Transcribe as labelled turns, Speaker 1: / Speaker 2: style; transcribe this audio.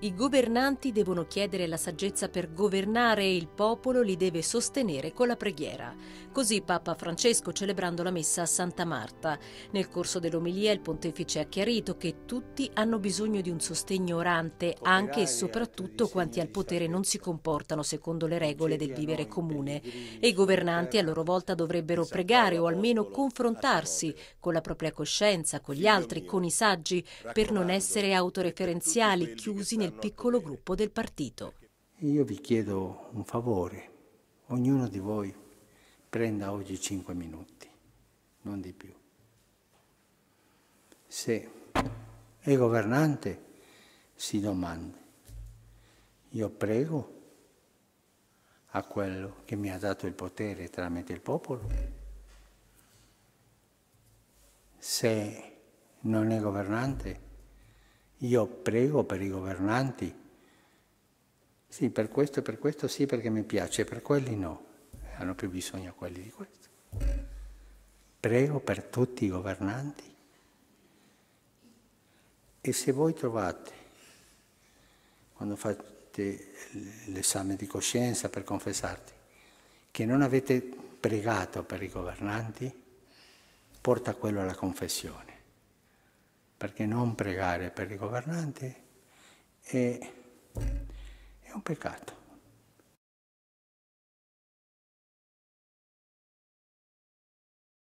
Speaker 1: I governanti devono chiedere la saggezza per governare e il popolo li deve sostenere con la preghiera. Così Papa Francesco celebrando la messa a Santa Marta. Nel corso dell'omilia il pontefice ha chiarito che tutti hanno bisogno di un sostegno orante, anche e soprattutto quanti al potere non si comportano secondo le regole del vivere comune. E i governanti a loro volta dovrebbero pregare o almeno confrontarsi con la propria coscienza, con gli altri, con i saggi, per non essere autoreferenziali, chiusi nel del piccolo gruppo del partito.
Speaker 2: Io vi chiedo un favore, ognuno di voi prenda oggi 5 minuti, non di più. Se è governante si domanda, io prego a quello che mi ha dato il potere tramite il popolo. Se non è governante, io prego per i governanti. Sì, per questo e per questo sì, perché mi piace, per quelli no. Hanno più bisogno quelli di questo. Prego per tutti i governanti. E se voi trovate, quando fate l'esame di coscienza per confessarti, che non avete pregato per i governanti, porta quello alla confessione perché non pregare per i governanti è, è un peccato.